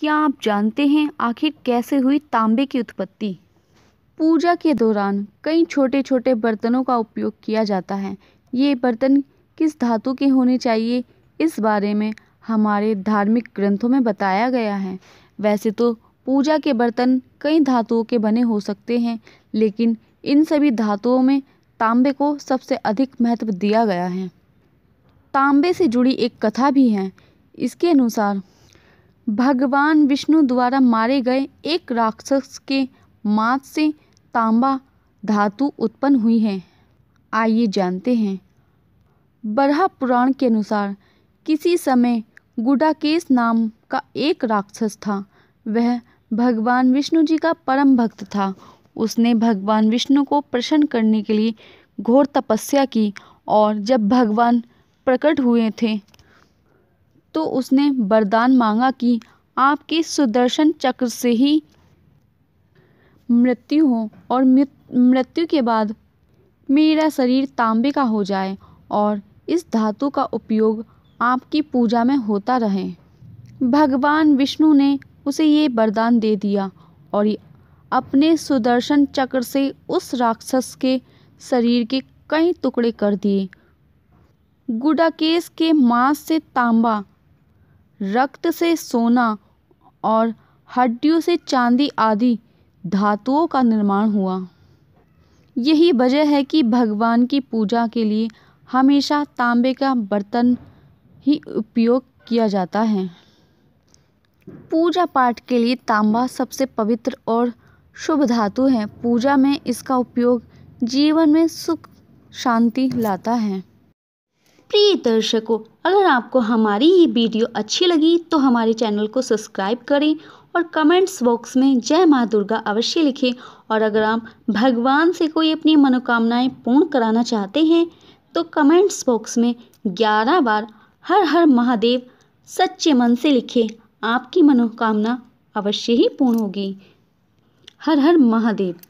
क्या आप जानते हैं आखिर कैसे हुई तांबे की उत्पत्ति पूजा के दौरान कई छोटे छोटे बर्तनों का उपयोग किया जाता है ये बर्तन किस धातु के होने चाहिए इस बारे में हमारे धार्मिक ग्रंथों में बताया गया है वैसे तो पूजा के बर्तन कई धातुओं के बने हो सकते हैं लेकिन इन सभी धातुओं में तांबे को सबसे अधिक महत्व दिया गया है तांबे से जुड़ी एक कथा भी है इसके अनुसार भगवान विष्णु द्वारा मारे गए एक राक्षस के मांस से तांबा धातु उत्पन्न हुई है आइए जानते हैं बरहा पुराण के अनुसार किसी समय गुडाकेश नाम का एक राक्षस था वह भगवान विष्णु जी का परम भक्त था उसने भगवान विष्णु को प्रसन्न करने के लिए घोर तपस्या की और जब भगवान प्रकट हुए थे तो उसने वरदान मांगा कि आपके सुदर्शन चक्र से ही मृत्यु हो और मृत्यु के बाद मेरा शरीर तांबे का हो जाए और इस धातु का उपयोग आपकी पूजा में होता रहे भगवान विष्णु ने उसे ये वरदान दे दिया और अपने सुदर्शन चक्र से उस राक्षस के शरीर के कई टुकड़े कर दिए गुडाकेश के मांस से तांबा रक्त से सोना और हड्डियों से चांदी आदि धातुओं का निर्माण हुआ यही वजह है कि भगवान की पूजा के लिए हमेशा तांबे का बर्तन ही उपयोग किया जाता है पूजा पाठ के लिए तांबा सबसे पवित्र और शुभ धातु है पूजा में इसका उपयोग जीवन में सुख शांति लाता है प्रिय दर्शकों अगर आपको हमारी ये वीडियो अच्छी लगी तो हमारे चैनल को सब्सक्राइब करें और कमेंट्स बॉक्स में जय माँ दुर्गा अवश्य लिखें और अगर आप भगवान से कोई अपनी मनोकामनाएं पूर्ण कराना चाहते हैं तो कमेंट्स बॉक्स में ग्यारह बार हर हर महादेव सच्चे मन से लिखें आपकी मनोकामना अवश्य ही पूर्ण होगी हर हर महादेव